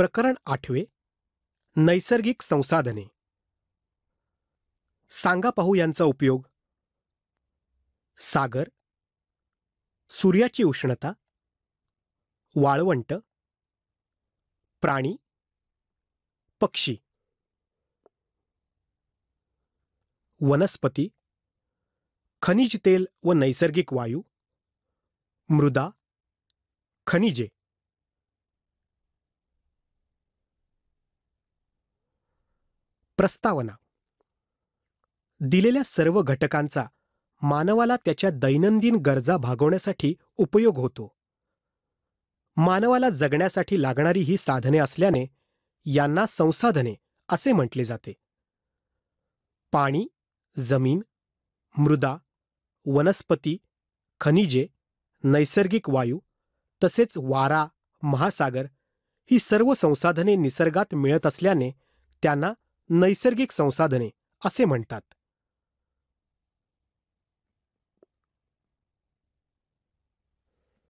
प्रकरण आठवे नैसर्गिक संसाधने सांगा पाहू यांचा उपयोग सागर सूर्याची उष्णता वाळवंट प्राणी पक्षी वनस्पती खनिज तेल व नैसर्गिक वायू मृदा खनिजे प्रस्तावना दिलेल्या सर्व घटकांचा मानवाला त्याच्या दैनंदिन गरजा भागवण्यासाठी उपयोग होतो मानवाला जगण्यासाठी लागणारी ही साधने असल्याने यांना संसाधने असे म्हटले जाते पाणी जमीन मृदा वनस्पती खनिजे नैसर्गिक वायू तसेच वारा महासागर ही सर्व संसाधने निसर्गात मिळत असल्याने त्यांना नैसर्गिक संसाधने असे म्हणतात